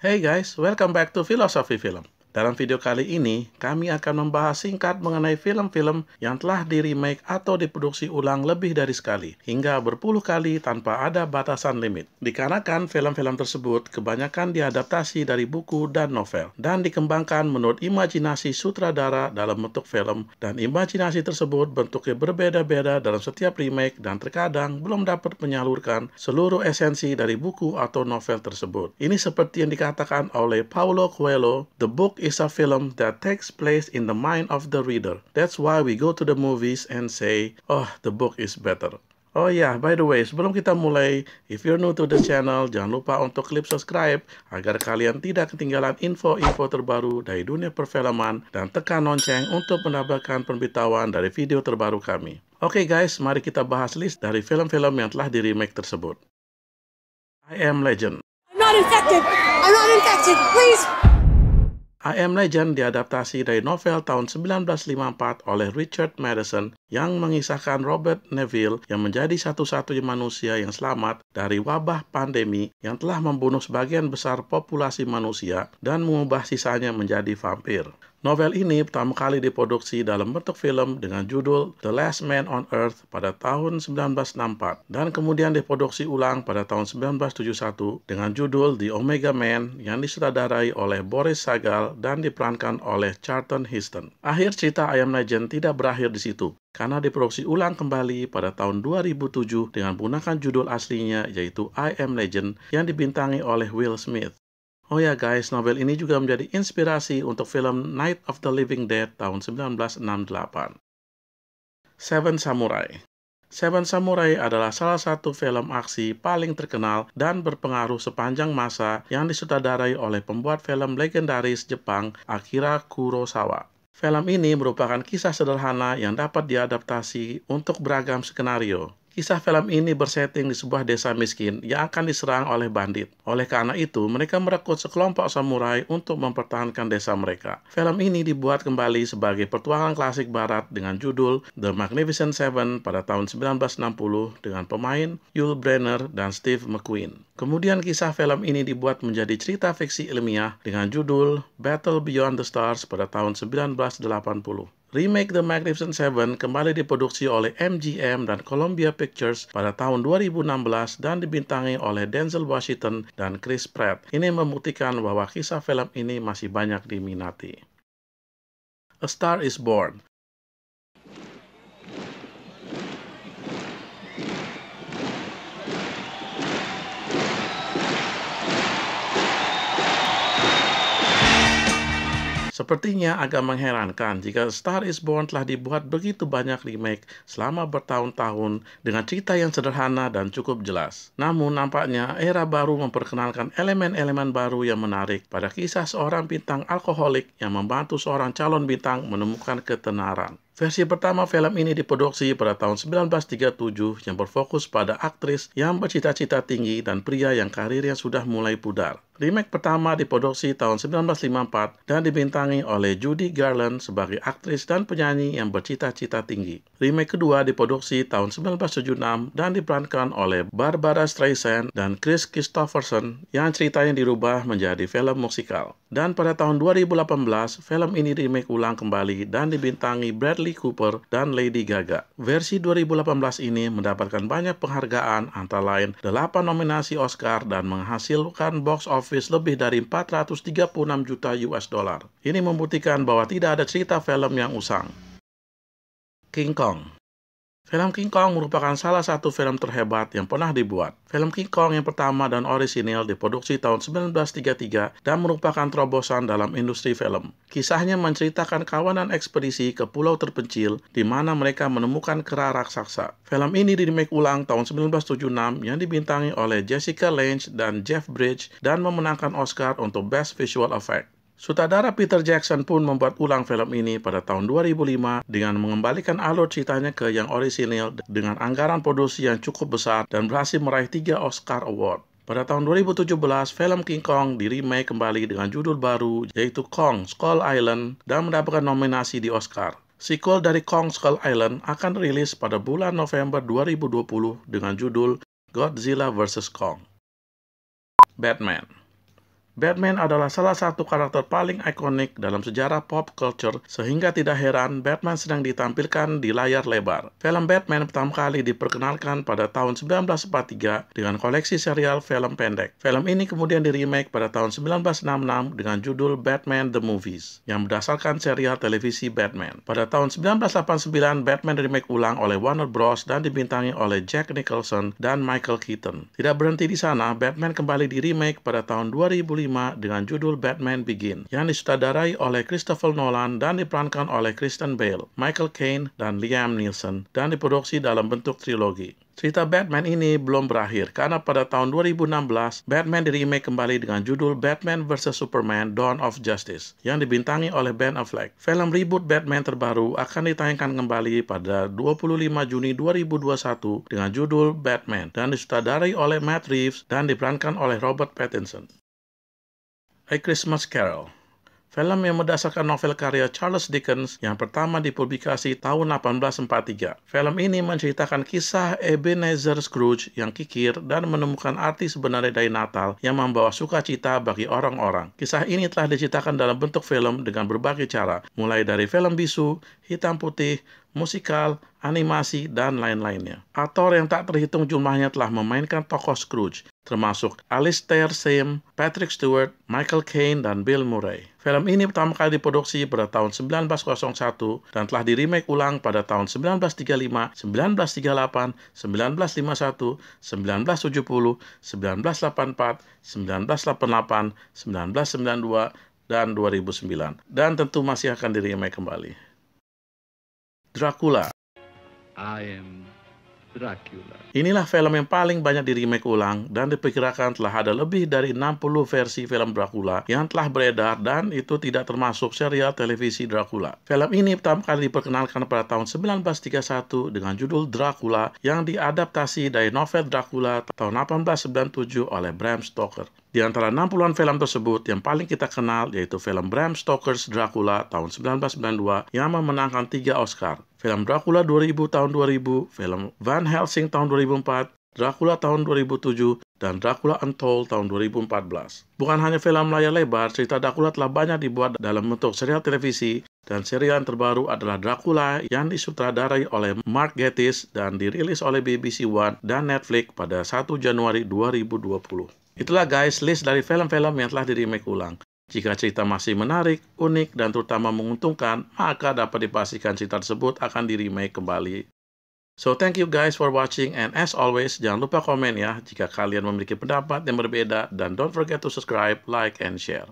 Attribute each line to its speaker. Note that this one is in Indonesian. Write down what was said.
Speaker 1: Hey guys, welcome back to Philosophy Film. Dalam video kali ini, kami akan membahas singkat mengenai film-film yang telah di-remake atau diproduksi ulang lebih dari sekali, hingga berpuluh kali tanpa ada batasan limit. Dikarenakan film-film tersebut kebanyakan diadaptasi dari buku dan novel, dan dikembangkan menurut imajinasi sutradara dalam bentuk film, dan imajinasi tersebut bentuknya berbeda-beda dalam setiap remake dan terkadang belum dapat menyalurkan seluruh esensi dari buku atau novel tersebut. Ini seperti yang dikatakan oleh Paulo Coelho, The Book is a film that takes place in the mind of the reader. That's why we go to the movies and say, oh, the book is better. Oh ya, yeah, by the way, sebelum kita mulai, if you're new to the channel, jangan lupa untuk klik subscribe agar kalian tidak ketinggalan info-info terbaru dari dunia perfilman dan tekan lonceng untuk mendapatkan pemberitahuan dari video terbaru kami. Oke okay guys, mari kita bahas list dari film-film yang telah di remake tersebut. I Am Legend. I'm not infected. I'm not infected. Please. I Am Legend diadaptasi dari novel tahun 1954 oleh Richard Madison yang mengisahkan Robert Neville yang menjadi satu-satunya manusia yang selamat dari wabah pandemi yang telah membunuh sebagian besar populasi manusia dan mengubah sisanya menjadi vampir. Novel ini pertama kali diproduksi dalam bentuk film dengan judul The Last Man on Earth pada tahun 1964 dan kemudian diproduksi ulang pada tahun 1971 dengan judul The Omega Man yang disutradarai oleh Boris Sagal dan diperankan oleh Charlton Heston. Akhir cerita I Am Legend tidak berakhir di situ karena diproduksi ulang kembali pada tahun 2007 dengan menggunakan judul aslinya yaitu I Am Legend yang dibintangi oleh Will Smith. Oh ya guys, novel ini juga menjadi inspirasi untuk film Night of the Living Dead tahun 1968. Seven Samurai Seven Samurai adalah salah satu film aksi paling terkenal dan berpengaruh sepanjang masa yang disutradarai oleh pembuat film legendaris Jepang Akira Kurosawa. Film ini merupakan kisah sederhana yang dapat diadaptasi untuk beragam skenario, Kisah film ini bersetting di sebuah desa miskin yang akan diserang oleh bandit. Oleh karena itu, mereka merekrut sekelompok samurai untuk mempertahankan desa mereka. Film ini dibuat kembali sebagai pertualangan klasik barat dengan judul The Magnificent Seven pada tahun 1960 dengan pemain Yul Brenner dan Steve McQueen. Kemudian kisah film ini dibuat menjadi cerita fiksi ilmiah dengan judul Battle Beyond the Stars pada tahun 1980. Remake The Magnificent Seven kembali diproduksi oleh MGM dan Columbia Pictures pada tahun 2016 dan dibintangi oleh Denzel Washington dan Chris Pratt. Ini membuktikan bahwa kisah film ini masih banyak diminati. A Star is Born Sepertinya agak mengherankan jika Star is Born telah dibuat begitu banyak remake selama bertahun-tahun dengan cerita yang sederhana dan cukup jelas. Namun nampaknya era baru memperkenalkan elemen-elemen baru yang menarik pada kisah seorang bintang alkoholik yang membantu seorang calon bintang menemukan ketenaran. Versi pertama film ini diproduksi pada tahun 1937 yang berfokus pada aktris yang bercita-cita tinggi dan pria yang karirnya sudah mulai pudar. Remake pertama diproduksi tahun 1954 dan dibintangi oleh Judy Garland sebagai aktris dan penyanyi yang bercita-cita tinggi. Remake kedua diproduksi tahun 1976 dan diperankan oleh Barbara Streisand dan Chris Christopherson yang ceritanya dirubah menjadi film musikal. Dan pada tahun 2018, film ini remake ulang kembali dan dibintangi Bradley Cooper dan Lady Gaga. Versi 2018 ini mendapatkan banyak penghargaan antara lain 8 nominasi Oscar dan menghasilkan box office office lebih dari 436 juta US dollar. Ini membuktikan bahwa tidak ada cerita film yang usang. King Kong Film King Kong merupakan salah satu film terhebat yang pernah dibuat. Film King Kong yang pertama dan orisinil diproduksi tahun 1933 dan merupakan terobosan dalam industri film. Kisahnya menceritakan kawanan ekspedisi ke pulau terpencil di mana mereka menemukan kera raksasa. Film ini di-remake ulang tahun 1976 yang dibintangi oleh Jessica Lange dan Jeff Bridge dan memenangkan Oscar untuk Best Visual Effect. Sutradara Peter Jackson pun membuat ulang film ini pada tahun 2005 dengan mengembalikan alur ceritanya ke yang orisinil dengan anggaran produksi yang cukup besar dan berhasil meraih tiga Oscar Award. Pada tahun 2017, film King Kong di kembali dengan judul baru yaitu Kong Skull Island dan mendapatkan nominasi di Oscar. Sequel dari Kong Skull Island akan rilis pada bulan November 2020 dengan judul Godzilla vs. Kong. Batman Batman adalah salah satu karakter paling ikonik dalam sejarah pop culture, sehingga tidak heran Batman sedang ditampilkan di layar lebar. Film Batman pertama kali diperkenalkan pada tahun 1943 dengan koleksi serial film pendek. Film ini kemudian diremake pada tahun 1966 dengan judul Batman The Movies, yang berdasarkan serial televisi Batman. Pada tahun 1989, Batman remake ulang oleh Warner Bros. dan dibintangi oleh Jack Nicholson dan Michael Keaton. Tidak berhenti di sana, Batman kembali diremake pada tahun 2005 dengan judul Batman Begin yang disutradarai oleh Christopher Nolan dan diperankan oleh Kristen Bale, Michael Caine, dan Liam Neeson dan diproduksi dalam bentuk trilogi. Cerita Batman ini belum berakhir karena pada tahun 2016 Batman di remake kembali dengan judul Batman vs Superman Dawn of Justice yang dibintangi oleh Ben Affleck. Film reboot Batman terbaru akan ditayangkan kembali pada 25 Juni 2021 dengan judul Batman dan disutradarai oleh Matt Reeves dan diperankan oleh Robert Pattinson. A Christmas Carol Film yang berdasarkan novel karya Charles Dickens yang pertama dipublikasi tahun 1843. Film ini menceritakan kisah Ebenezer Scrooge yang kikir dan menemukan arti sebenarnya dari Natal yang membawa sukacita bagi orang-orang. Kisah ini telah diceritakan dalam bentuk film dengan berbagai cara, mulai dari film bisu, hitam putih, musikal, animasi, dan lain-lainnya. Aktor yang tak terhitung jumlahnya telah memainkan tokoh Scrooge, termasuk Alistair Sim, Patrick Stewart, Michael Caine, dan Bill Murray. Film ini pertama kali diproduksi pada tahun 1901 dan telah di remake ulang pada tahun 1935, 1938, 1951, 1970, 1984, 1988, 1992, dan 2009. Dan tentu masih akan di remake kembali. Dracula I am Dracula. Inilah film yang paling banyak di remake ulang dan diperkirakan telah ada lebih dari 60 versi film Dracula yang telah beredar dan itu tidak termasuk serial televisi Dracula. Film ini pertama kali diperkenalkan pada tahun 1931 dengan judul Dracula yang diadaptasi dari novel Dracula tahun 1897 oleh Bram Stoker. Di antara 60-an film tersebut, yang paling kita kenal yaitu film Bram Stoker's Dracula tahun 1992 yang memenangkan 3 Oscar, film Dracula 2000 tahun 2000, film Van Helsing tahun 2004, Dracula tahun 2007, dan Dracula Untold tahun 2014. Bukan hanya film layar lebar, cerita Dracula telah banyak dibuat dalam bentuk serial televisi, dan serial yang terbaru adalah Dracula yang disutradarai oleh Mark Gatiss dan dirilis oleh BBC One dan Netflix pada 1 Januari 2020. Itulah guys list dari film-film yang telah di remake ulang. Jika cerita masih menarik, unik, dan terutama menguntungkan, maka dapat dipastikan cerita tersebut akan di-remake kembali. So thank you guys for watching and as always jangan lupa komen ya jika kalian memiliki pendapat yang berbeda dan don't forget to subscribe, like, and share.